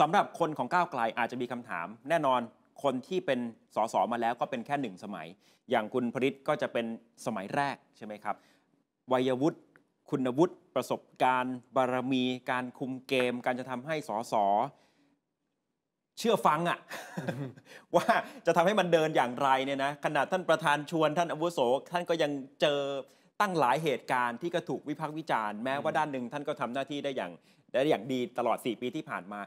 สำหรับคนของก้าวไกลอาจจะมีคำถาม แน่นอนคนที่เป็นสสมาแล้วก็เป็นแค่หนึ่งสมัย อย่างคุณพริตก็จะเป็นสมัยแรกใช่ไหมครับ วัยวุฒิคุณวุฒิประสบการณ์บารมีการคุมเกม การจะทำให้สสเชื่อฟังอะว่าจะทำให้มันเดินอย่างไรเนี่ยนะขนาดท่านประธานชวนท่านอาวุโสท่านก็ยังเจอตั้งหลายเหตุการณ์ที่กะถูกวิพากษ์วิจารณ์แม้ว่าด้านหนึ่งท่านก็ทำหน้าที่ได้อย่างได้อย่างดีตลอด 4 ปีที่ผ่านมา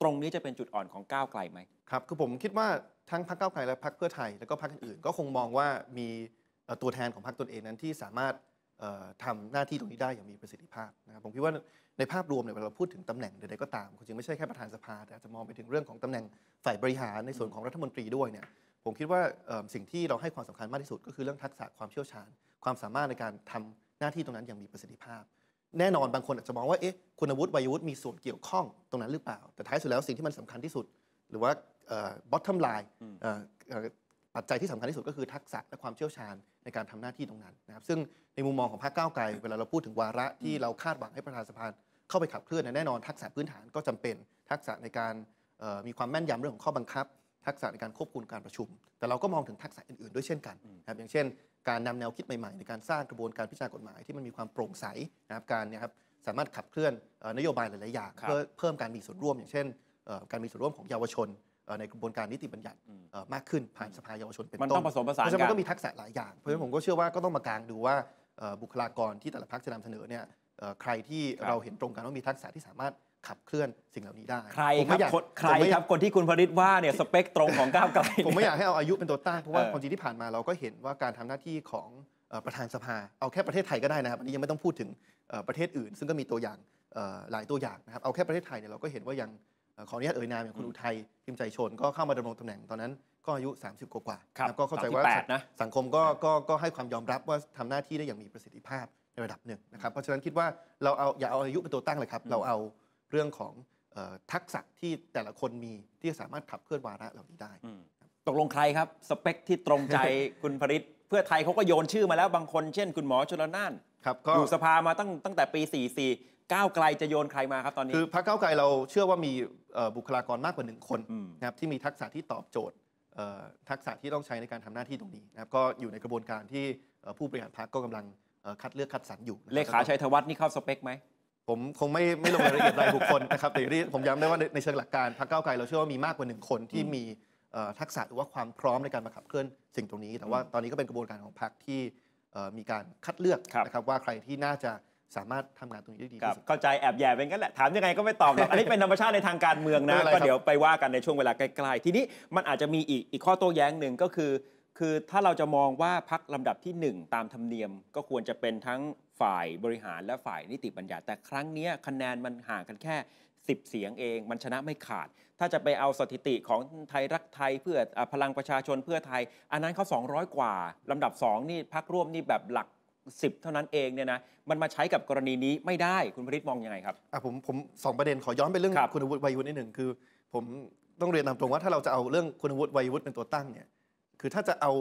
ตรงนี้จะเป็นจุดอ่อนของก้าวไกลไหมครับคือผมคิดว่าทั้งพรรคก้าวไกลและพรรคเพื่อไทยแล้วก็พรรคอื่นก็คงมองว่ามีตัวแทนของพรรคตนเองนั้นที่สามารถทำหน้าที่ตรงนี้ได้อย่างมีประสิทธิภาพนะครับผมคิดว่าในภาพรวมเนี่ยเวลาพูดถึงตำแหน่งใดๆก็ตามจริงไม่ใช่แค่ประธานสภาแต่จะมองไปถึงเรื่องของตำแหน่งฝ่ายบริหารในส่วนของรัฐมนตรีด้วยเนี่ยผมคิดว่าสิ่งที่เราให้ความสำคัญมากที่สุด ก็คือเรื่องทักษะความเชี่ยวชาญ ความสามารถในการทำหน้าที่ตรงนั้นอย่างมีประสิทธิภาพแน่นอนบางคนอาจจะมองว่าเอ๊ะคุณวุฒิวัยวุฒิมีส่วนเกี่ยวข้องตรงนั้นหรือเปล่า แต่ท้ายสุดแล้วสิ่งที่มันสำคัญที่สุด หรือว่า bottom line ปัจจัยที่สำคัญที่สุดก็คือทักษะและความเชี่ยวชาญในการทำหน้าที่ตรงนั้นนะครับ ซึ่งในมุมมองของภาคก้าวไกลเวลาเราพูดถึงวาระที่เราคาดหวังให้ประธานสภาเข้าไปขับเคลื่อนแน่นอนทักษะพื้นฐานก็จำเป็นทักษะในการมีความแม่นยำเรื่องของข้อบังคับทักษะในการควบคุมการประชุม แต่เราก็มองถึงทักษะอื่นๆ ด้วยเช่นกันนะครับอย่างเช่นการนำแนวคิดใหม่ๆ ในการสร้างกระบวนการพิจารณากฎหมายที่มันมีความโปร่งใสนะครับการนะครับสามารถขับเคลื่อนนโยบายหลายๆอย่างเพื่อเพิ่มการมีส่วนร่วมอย่างเช่นการมีส่วนร่วมของเยาวชนในกระบวนการนิติบัญญัติมากขึ้นผ่านสภาเยาวชนเป็นต้นมันต้องผสมผสานกันเพราะฉะนั้นมันก็มีทักษะหลายอย่างเพราะฉะนั้นผมก็เชื่อว่าก็ต้องมากางดูว่าบุคลากรที่แต่ละพักจะนำเสนอเนี่ยใครที่เราเห็นตรงกันว่ามีทักษะที่สามารถขับเคลื่อนสิ่งเหล่านี้ได้ใครครับใครครับคนที่คุณพริตว่าเนี่ยสเปคตรงของก้าวไกลผมไม่อยากให้เอาอายุเป็นตัวตั้งเพราะว่าคนจที่ผ่านมาเราก็เห็นว่าการทำหน้าที่ของประธานสภาเอาแค่ประเทศไทยก็ได้นะครับอันนี้ยังไม่ต้องพูดถึงประเทศอื่น ซึ่งก็มีตัวอย่างหลายตัวอย่างนะครับเอาแค่ประเทศไทยเนี่ยเราก็เห็นว่ายังขออนุญาตเอ่ยนามอย่างคุณอุทัยพิมใจชนก็เข้ามาดำรงตำแหน่งตอนนั้นก็อายุ 30กว่ากว่าก็เข้าใจว่า สังคมก็ก็ก็ให้ความยอมรับว่าทำหน้าที่ได้อย่างมีประสิทธิภาพในระดับหนึ่งนะครับเพราะฉะนั้นคิดว่าเราเอาอย่าเอาอายุเป็นตัวตั้งเลยครับเราเอาเรื่องของทักษะที่แต่ละคนมีที่สามารถขับเคลื่อนวาระเหล่านี้ได้ ตกลงใครครับ สเปคที่ตรงใจคุณผลิต เพื่อไทยเขาก็โยนชื่อมาแล้วบางคนเช่น คุณหมอชลน่านอยู่สภามาตั้งตั้งแต่ปี 44ก้าวไกลจะโยนใครมาครับตอนนี้ คือพรรคก้าวไกลเราเชื่อว่ามีบุคลากรมากกว่าหนึ่งคนนะครับที่มีทักษะที่ตอบโจทย์ทักษะที่ต้องใช้ในการทำหน้าที่ตรงนี้นะครับก็อยู่ในกระบวนการที่ผู้บริหารพรรคก็กำลังคัดเลือกคัดสรรอยู่เลขาชัยธวัฒน์นี่เข้าสเปคไหมผมคงไม่ไม่ลงรายละเอียดรายบุคคลนะครับแต่ที่ผมย้ำได้ว่าในเชิงหลักการพรรคก้าวไกล เราเชื่อว่ามีมากกว่าหนึ่งคนที่มีทักษะหรือว่าความพร้อมในการมาขับเคลื่อนสิ่งตรงนี้ แต่ว่าตอนนี้ก็เป็นกระบวนการของพรรคที่มีการคัดเลือกนะครับว่าใครที่น่าจะสามารถทำงานตรงนี้ได้ดีครับเข้าใจแอบแย่เป็นกันแหละถามยังไงก็ไม่ตอบหรอกอันนี้เป็นธรรมชาติในทางการเมืองนะก็เดี๋ยวไปว่ากันในช่วงเวลาใกล้ๆทีนี้มันอาจจะมีอีกอีกข้อโต้แย้งหนึ่งก็คือคือถ้าเราจะมองว่าพักลำดับที่ 1 ตามธรรมเนียม ก็ควรจะเป็นทั้งฝ่ายบริหารและฝ่ายนิติบัญญัติ แต่ครั้งนี้คะแนนมันห่างกันแค่ 10 เสียงเองมันชนะไม่ขาด ถ้าจะไปเอาสถิติของไทยรักไทยเพื่อพลังประชาชนเพื่อไทย อันนั้นเขา200 กว่าลำดับ 2 นี่พักร่วมนี่แบบหลัก 10 เท่านั้นเองเนี่ยนะมันมาใช้กับกรณีนี้ไม่ได้คุณพริตมองอยังไงครับอ่ะผมผมสองประเด็นขอย้อนไปเรื่องคคุณวุฒิวัยวุฒินิดหนึ่งคือ ผมต้องเรียนตามตรงว่าถ้าเราจะเอาเรื่องคุณวุฒิวัยวุฒิเป็นตัวตั้งเนี่ยคือถ้าจะเอา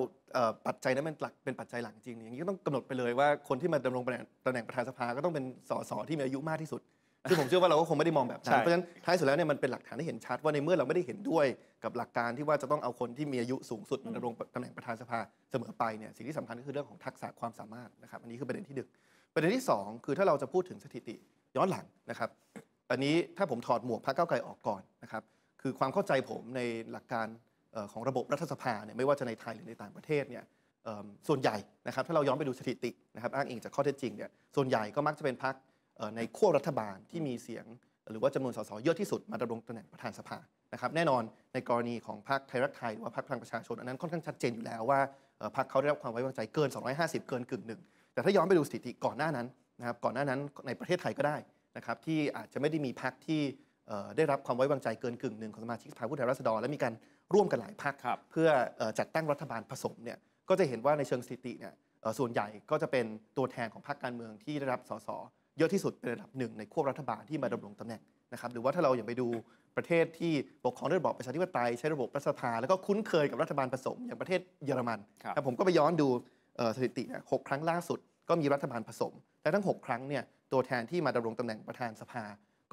ปัจจัยนั้นเป็นหลักเป็นปัจจัยหลักจริงอย่างนี้ก็ต้องกำหนดไปเลยว่าคนที่มาดำรงตำแหน่งประธานสภา ก็ต้องเป็นสสที่มีอายุมากที่สุดซึ่งผมเชื่อว่าเราก็คงไม่ได้มองแบบนั้นเพราะฉะนั้นท้ายสุดแล้วเนี่ยมันเป็นหลักฐานที่เห็นชัดว่าในเมื่อเราไม่ได้เห็นด้วยกับหลักการที่ว่าจะต้องเอาคนที่มีอายุสูงสุดมาดำรงตำแหน่งประธานสภา เสมอไปเนี่ยสิ่งที่สำคัญก็คือเรื่องของทักษะความสามารถนะครับอันนี้คือประเด็นที่ดึกประเด็นที่ 2 คือถ้าเราจะพูดถึงสถิติย้อนหลังนะครับ อันนี้ถ้าผมถอดหมวกพรรคเก้าไกลออกก่อนนะครับคือความเข้าใจผมในหลักการของระบบรัฐสภาเนี่ยไม่ว่าจะในไทยหรือในต่างประเทศเนี่ยส่วนใหญ่นะครับถ้าเราย้อนไปดูสถิตินะครับอ้างอิงจากข้อเท็จจริงเนี่ยส่วนใหญ่ก็มักจะเป็นพรรคในขั้วรัฐบาลที่มีเสียง หรือว่าจำนวนสสเยอะที่สุดมาดำรงตำแหน่งประธานสภานะครับแน่นอน ในกรณีของพรรคไทยรักไทย หรือว่าพรรคพลังประชาชนอันนั้นค่อนข้างชัดเจนอยู่แล้วว่าพรรคเขาได้รับความไว้วางใจเกิน 250 เกินกึ่งหนึ่งแต่ถ้าย้อนไปดูสถิติก่อนหน้านั้นนะครับก่อนหน้านั้นในประเทศไทยก็ได้นะครับที่อาจจะไม่ได้มีพรรคที่ได้รับความไว้วางใจเกินกึ่งหนึ่งของสมาชิกสภาผู้แทนราษฎรและมีการร่วมกันหลายพักเพื่อจัดตั้งรัฐบาลผสมเนี่ยก็จะเห็นว่าในเชิงสถิติเนี่ยส่วนใหญ่ก็จะเป็นตัวแทนของพรรคการเมืองที่ได้รับสสเยอะที่สุดเป็นระดับหนึ่งในขั้วรัฐบาลที่มาดำรงตำแหน่งนะครับหรือว่าถ้าเราอย่างไปดูประเทศที่ปกครองด้วยระบอบประชาธิปไตยใช้ระบบรัฐสภาแล้วก็คุ้นเคยกับรัฐบาลผสม อย่างประเทศเยอรมันแต่ผมก็ไปย้อนดูสถิติเนี่ยหกครั้งล่าสุดก็มีรัฐบาลผสมและทั้ง 6 ครั้งเนี่ยตัวแทนที่มาดำรงตำแหน่งประธานสภา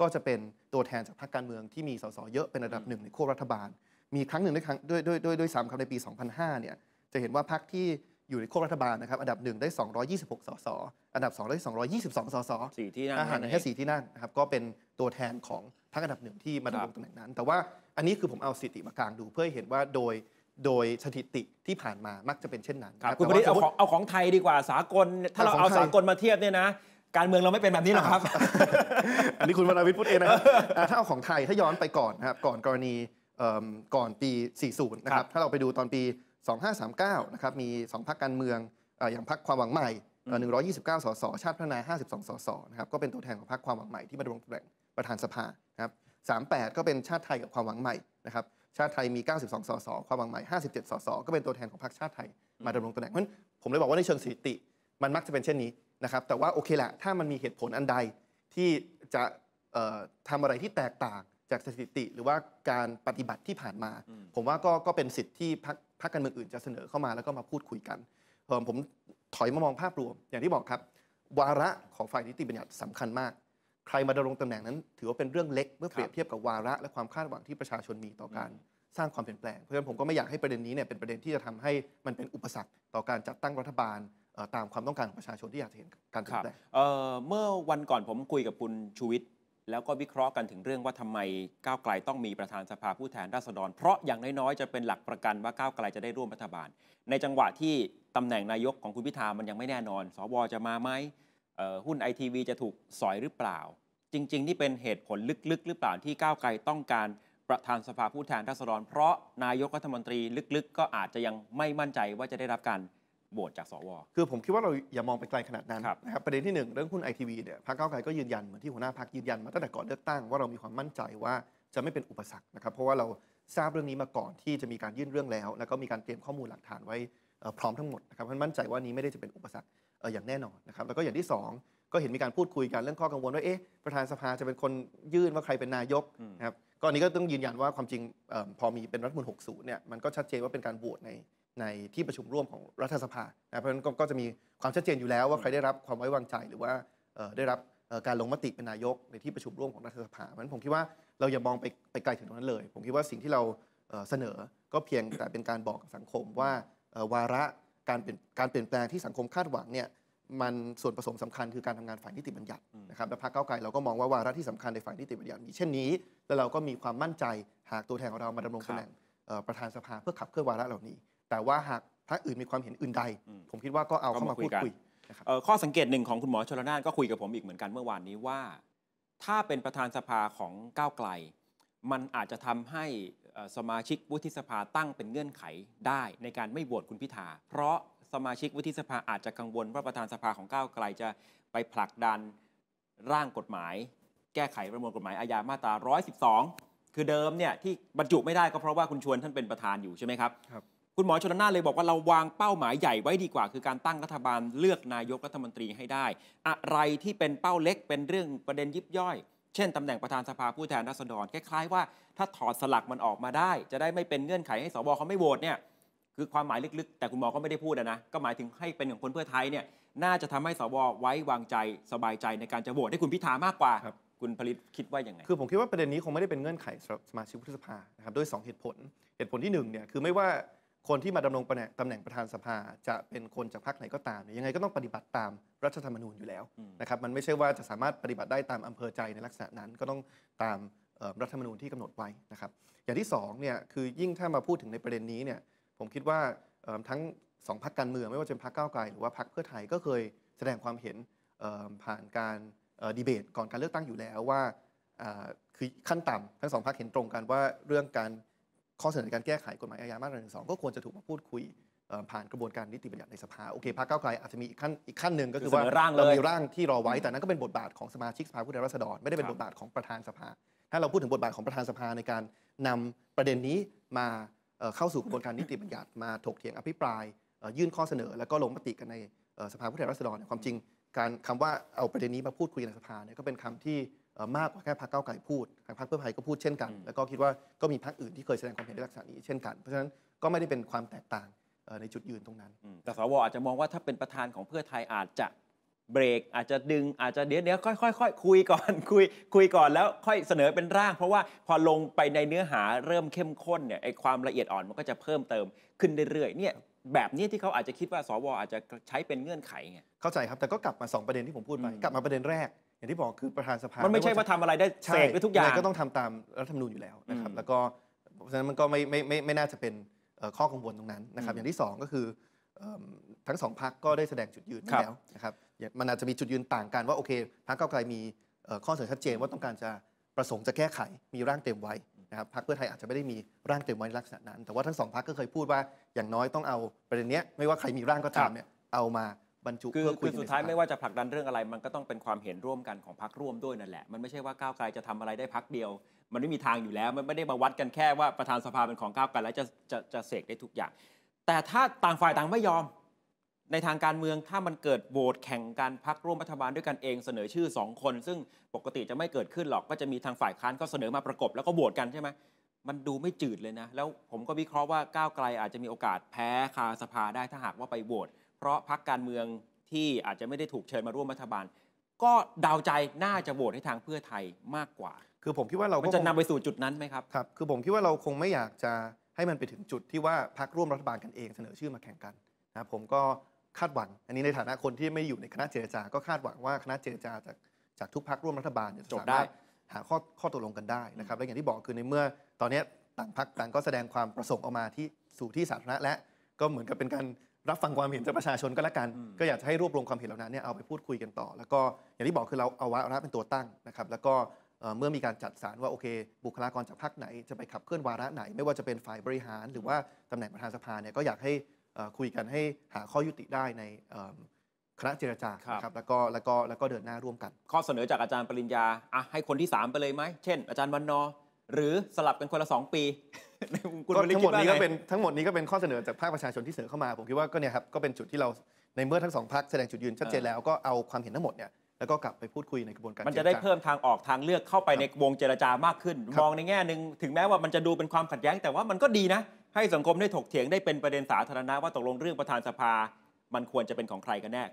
ก็จะเป็นตัวแทนจากพรรคการเมืองที่มีสสเยอะเป็นระดับหนึ่งในขั้วรัฐบาล มีครั้งหนึ่งด้วยครั้งด้วยด้วยด้วยด้วยสามครั้งในปี 2005เนี่ยจะเห็นว่าพรรคที่อยู่ในขั้วรัฐบาลนะครับอันดับหนึ่งได้ 226สสอันดับสองได้222สสสี่ที่นั่งอาหารแค่สี่ที่นั่งนะครับก็เป็นตัวแทนของพรรคอันดับหนึ่งที่มาดำรงตำแหน่งนั้น แต่ว่าอันนี้คือผมเอาสถิติมากางดูเพื่อเห็นว่าโดยโดยสถิติที่ผ่านมามักจะเป็นเช่นนั้นครับรุณเอาขอเอาของไทยดีกว่าสากลถ้าเราเอาสากลมาเทียบเนี่ยนะการเมืองเราไม่เป็นแบบนี้หรอกครับ อันนี้คุณวรวิทย์พูดเองนะครับถ้าเอาของไทยถ้าย้อนไปก่อนนะครับก่อนกรณีก่อนปี 40นะครับถ้าเราไปดูตอนปี 2539นะครับมี2พักการเมืองอย่างพักความหวังใหม่129สสชาติพัฒนา52สสนะครับก็เป็นตัวแทนของพักความหวังใหม่ที่มาดำรงตำแหน่งประธานสภานะครับ38 ก็เป็นชาติไทยกับความหวังใหม่นะครับ ชาติไทยมี92สสความหวังใหม่57สสก็เป็นตัวแทนของพรรคชาติไทย มาดำรงตำแหน่งเพราะฉะนั้นผมเลยบอกว่าในเชิงสถิติมันมักจะเป็นเช่นนี้นะครับแต่ว่าโอเคแหละถ้ามันมีเหตุผลอันใดที่จะทำอะไรที่แตกต่างจากสถิติ หรือว่าการปฏิบัติที่ผ่านมา ผมว่าก็ก็เป็นสิทธิ์ที่พรรคพการเมืองอื่นจะเสนอเข้ามาแล้วก็มาพูดคุยกันผมถอยมามองภาพรวม อย่างที่บอกครับวาระของฝ่ายนิติบัญญัติสำคัญมาก ใครมาดำรงตำแหน่งนั้น ถือว่าเป็นเรื่องเล็กเมื่อเปรียบเทียบกับวาระและความคาดหวังที่ประชาชนมีต่อการสร้างความเปลี่ยนแปลงเพราะฉะนั้นผมก็ไม่อยากให้ประเด็นนี้เนี่ยเป็นประเด็นที่จะทำให้มันเป็นอุปสรรคต่อการจัดตั้งรัฐบาลตามความต้องการของประชาชนที่อยากเห็นการเปลี่ยนแปลงเมื่อวันก่อนผมคุยกับคุณชูวิทย์แล้วก็วิเคราะห์กันถึงเรื่องว่าทำไมก้าวไกลต้องมีประธานสภาผู้แทนราษฎร เพราะอย่างน้อยๆจะเป็นหลักประกันว่าก้าวไกลจะได้ร่วมรัฐบาล ในจังหวะที่ตำแหน่งนายกของคุณพิธามันยังไม่แน่นอน สว จะมาไหมหุ้นไอทีวีจะถูกสอยหรือเปล่า จริงๆนี่เป็นเหตุผลลึกๆหรือเปล่าที่ก้าวไกลต้องการประธานสภาผู้แทนราษฎร เพราะนายกรัฐมนตรีลึกๆ ก็อาจจะยังไม่มั่นใจว่าจะได้รับการโหวตจากสว คือผมคิดว่าเราอย่ามองไปไกลขนาดนั้นนะครับ ประเด็นที่ 1 เรื่องหุ้นไอทีวีเนี่ยพรรคก้าวไกลก็ยืนยันเหมือนที่หัวหน้าพรรคยืนยันมาตั้งแต่ก่อนเลือกตั้งว่าเรามีความมั่นใจว่าจะไม่เป็นอุปสรรคนะครับ เพราะว่าเราทราบเรื่องนี้มาก่อนที่จะมีการยื่นเรื่องแล้ว แล้วก็มีการเตรียมข้อมูลหลักฐานไว้พร้อมทั้งหมดนะครับมัมั่นใจว่านี้ไม่ได้จะเป็นอุปสรรคอย่างแน่นอนนะครับแล้วก็อย่างที่ 2 ก็เห็นมีการพูดคุยกันเรื่องข้อกังวลว่าเอ๊ะประธานสภาจะเป็นคนยื่นว่าใครเป็นนายกนะครับก็นี้ก็ต้องยืนยันว่าความจริงพอมีเป็นรัฐมนตรี60เนี่ยมันก็ชัดเจนว่าเป็นการโหวตในในที่ประชุมร่วมของรัฐสภานะเพราะฉะนั้นก็จะมีความชัดเจนอยู่แล้วว่าใครได้รับความไว้วางใจหรือว่าได้รับการลงมติเป็นนายกในที่ประชุมร่วมของรัฐสภาเพราะฉะนั้นผมคิดว่าเราอย่ามองไปไกลถึงตรงนั้นเลย ผมคิดว่าสิ่งที่เราเสนอก็เพียงแต่เป็นการบอกกับสังคมว่าวาระการเปลี่ยนการเปลี่ยนแปลงที่สังคมคาดหวังเนี่ยมันส่วนผสมสำคัญคือการทำงานฝ่ายนิติบัญญัตินะครับและพรรคเก้าไกลเราก็มองว่าวาระที่สำคัญในฝ่ายนิติบัญญัติมีเช่นนี้แล้วเราก็มีความมั่นใจหากตัวแทนของเรามาดำรงตำแหน่งประธานสภาเพื่อขับเคลื่อนวาระเหล่านี้แต่ว่าหากถ้าอื่นมีความเห็นอื่นใดผมคิดว่าก็เอาเข้ามาพูดคุยข้อสังเกตหนึ่งของคุณหมอชลนานก็คุยกับผมอีกเหมือนกันเมื่อวานนี้ว่า ถ้าเป็นประธานสภาของก้าวไกล มันอาจจะทำให้สมาชิกวุฒิสภาตั้งเป็นเงื่อนไขได้ในการไม่โหวตคุณพิธาเพราะสมาชิกวุฒิสภาอาจจะกังวลว่าประธานสภาของก้าวไกลจะไปผลักดันร่างกฎหมายแก้ไขประมวลกฎหมายอาญามาตรา112คือเดิมเนี่ยที่บรรจุไม่ได้ก็เพราะว่าคุณชวนท่านเป็นประธานอยู่ใช่ไหมครับครับคุณหมอชนน่านเลยบอกว่าเราวางเป้าหมายใหญ่ไว้ดีกว่า คือการตั้งรัฐบาลเลือกนายกรัฐมนตรีให้ได้ อะไรที่เป็นเป้าเล็กเป็นเรื่องประเด็นยิบย่อย เช่น ตำแหน่งประธานสภาผู้แทนราษฎรคล้าย ๆ ว่าถ้าถอดสลักมันออกมาได้ จะได้ไม่เป็นเงื่อนไขให้สวเขาไม่โหวตเนี่ยคือความหมายลึกๆ แต่คุณหมอก็ไม่ได้พูดนะก็หมายถึงให้เป็นของคนเพื่อไทยเนี่ยน่าจะทำให้สวไว้วางใจสบายใจในการจะโหวตให้คุณพิธามากกว่า คุณผลิตคิดว่าอย่างไงคือผมคิดว่าประเด็นนี้คงไม่ได้เป็นเงื่อนไขสมาชิกวุฒิสภานะครับด้วย 2 เหตุผลเหตุผลที่1เนี่ยคือไม่ว่าคนที่มาดำรงตำแหน่งประธานสภาจะเป็นคนจากพรรคไหนก็ตาม ยังไงก็ต้องปฏิบัติตามรัฐธรรมนูญอยู่แล้วนะครับมันไม่ใช่ว่าจะสามารถปฏิบัติได้ตามอำเภอใจในลักษณะนั้นก็ต้องตามรัฐธรรมนูญที่กำหนดไว้นะครับอย่างที่2เนี่ยคือยิ่งถ้ามาพูดถึงในประเด็นนี้เนี่ยผมคิดว่าทั้งสองพรรคการเมืองไม่ว่าจะเป็นพรรคก้าวไกลหรือว่าพรรคเพื่อไทยก็เคยแสดงความเห็นผ่านการดีเบตก่อนการเลือกตั้งอยู่แล้วว่าคือขั้นต่ำทั้งสองพรรคเห็นตรงกันว่าเรื่องการข้อเสนอการแก้ไขกฎหมายอาญามาตราหนึ่งสองก็ควรจะถูกมาพูดคุยผ่านกระบวนการนิติบัญญัติในสภา โอเคพรรคก้าวไกลอาจจะมีอีกขั้นอีกขั้นหนึ่งก็คือว่าเรามีร่างที่รอไว้ แต่นั้นก็เป็นบทบาทของสมาชิกสภาผู้แทนราษฎรไม่ได้เป็นบทบาทของประธานสภา ถ้าเราพูดถึงบทบาทของประธานสภาในการนำประเด็นนี้มาเข้าสู่กระบวนการนิติบัญญัติ มาถกเถียงอภิปรายยื่นข้อเสนอแล้วก็ลงมติกันในสภาผู้แทนราษฎรความจริง การคำว่าเอาประเด็นนี้มาพูดคุยในสภาเนี่ยก็เป็นคำที่มากกว่าแค่พรรคเก้าไกลพูดทางพรรคเพื่อไทยก็พูดเช่นกันแล้วก็คิดว่าก็มีพรรคอื่นที่เคยแสดงความเห็นในลักษณะนี้เช่นกัน เพราะฉะนั้นก็ไม่ได้เป็นความแตกต่างในจุดยืนตรงนั้น แต่สวอาจจะมองว่าถ้าเป็นประธานของเพื่อไทยอาจจะเบรก อาจจะดึงอาจจะเดี๋ยวเดี๋ยวค่อย ๆค่อยคุยก่อนคุยคุยก่อนแล้วค่อยเสนอเป็นร่างเพราะว่าพอลงไปในเนื้อหาเริ่มเข้มข้นเนี่ยไอ้ความละเอียดอ่อนมันก็จะเพิ่มเติมขึ้นเรื่อยๆเนี่ยแบบนี้ที่เขาอาจจะคิดว่าสว อาจจะใช้เป็นเงื่อนไขไงเข้าใจครับแต่ก็กลับมา 2 ประเด็นที่ผมพูดไปกลับมาประเด็นแรกางที่บอกคือ ประธานสภา มันไม่ใช่ว่าทำอะไรได้เสกไปทุกอย่างก็ต้องทำตามรัฐธรรมนูญอยู่แล้วนะครับแล้วก็เพราะฉะนั้นมันก็ไม่ไม่ไม่ไม่น่าจะเป็นข้อกังวลตรงนั้นนะครับอย่างที่ 2 ก็คือทั้งสองพักก็ได้แสดงจุดยืนแล้วนะครับมันอาจจะมีจุดยืนต่างกันว่าโอเคพักเก้าไกลมีข้อเสนอชัดเจนว่าต้องการจะประสงค์จะแก้ไขมีร่างเต็มไว้นะครับพักเพื่อไทยอาจจะไม่ได้มีร่างเต็มไว้ลักษณะนั้น แต่ว่าทั้งสองพักก็เคยพูดว่าอย่างน้อยต้องเอาประเด็นนี้ไม่ว่าใครมีร่างก็ตามเนี่ยเอามาบรรจุคือเพื่อคุยคือสุดท้ายไม่ว่าจะผลักดันเรื่องอะไรมันก็ต้องเป็นความเห็นร่วมกันของพรรคร่วมด้วยนั่นแหละมันไม่ใช่ว่าก้าวไกลจะทำอะไรได้พรรคเดียว มันไม่มีทางอยู่แล้ว มันไม่ได้มาวัดกันแค่ว่าประธานสภาเป็นของก้าวไกลแล้วจะจะจะเสกได้ทุกอย่าง แต่ถ้าต่างฝ่ายต่างไม่ยอมในทางการเมืองถ้ามันเกิดโหวตแข่งกันพักร่วมรัฐบาลด้วยกันเองเสนอชื่อสองคนซึ่งปกติจะไม่เกิดขึ้นหรอกก็จะมีทางฝ่ายค้านก็เสนอมาประกบ แล้วก็โหวตกันใช่ไหมมันดูไม่จืดเลยนะแล้วผมก็วิเคราะห์ว่าก้าวไกลอาจจะมีโอกาส แพ้คาสภาได้ถ้าหากว่าไปโหวตเพราะพักการเมืองที่อาจจะไม่ได้ถูกเชิญมาร่วมรัฐบาล ก็เดาใจน่าจะโหวตให้ทางเพื่อไทยมากกว่า คือผมคิดว่าเราจะนำไปสู่จุดนั้นไหมครับครับ คือผมคิดว่าเราคงไม่อยากจะให้มันไปถึงจุดที่ว่าพักร่วมรัฐบาลกันเอง เสนอชื่อมาแข่งกันนะผมก็คาดหวังอันนี้ในฐานะคนที่ไม่อยู่ในคณะเจรจาก็คาดหวังว่าคณะเจรจาจากจากทุกพักร่วมรัฐบาลจะสามารถหาข้อข้อตกลงกันได้นะครับและอย่างที่บอกคือในเมื่อ ตอนนี้ต่างพักต่างก็แสดงความประสงค์ออกมาที่สู่ที่สาธารณะและก็เหมือนกับเป็นการรับฟังความเห็นจากประชาชนก็แล้วกันก็อยากจะให้รวบรวมความเห็นเหล่านั้นเนี่ยเอาไปพูดคุยกันต่อแล้วก็อย่างที่บอกคือเราเอาวาระเป็นตัวตั้งนะครับ แล้วก็เมื่อมีการจัดสรรว่าโอเคบุคลากรจากพรรคไหน จะไปขับเคลื่อนวาระไหน ไม่ว่าจะเป็นฝ่ายบริหารหรือว่าตำแหน่งประธานสภาเนี่ยก็อยากให้คุยกันให้หาข้อยุติได้ในคณะเจรจาครับแล้วก็แล้วก็แล้วก็เดินหน้าร่วมกัน ข้อเสนอจากอาจารย์ปริญญาอ่ะให้คนที่ 3 ไปเลยไหมเช่น อาจารย์วันนอหรือสลับกันคนละ 2 ปีทั้งหมดนี้ก็เป็นทั้งหมดนี้ก็เป็นข้อเสนอจากภาคประชาชนที่เสนอเข้ามาผมคิดว่าก็เนี่ยครับก็เป็นจุดที่เราในเมื่อทั้งสองพักแสดงจุดยืนชัดเจนแล้วก็เอาความเห็นทั้งหมดเนี่ยแล้วก็กลับไปพูดคุยในกระบวนการมันจะได้เพิ่มทางออกทางเลือกเข้าไปในวงเจรจามากขึ้น มองในแง่หนึ่งถึงแม้ว่ามันจะดูเป็นความขัดแย้งแต่ว่ามันก็ดีนะ ให้สังคมได้ถกเถียงได้เป็นประเด็นสาธารณะว่าตกลงเรื่องประธานสภามันควรจะเป็นของใครกันแน่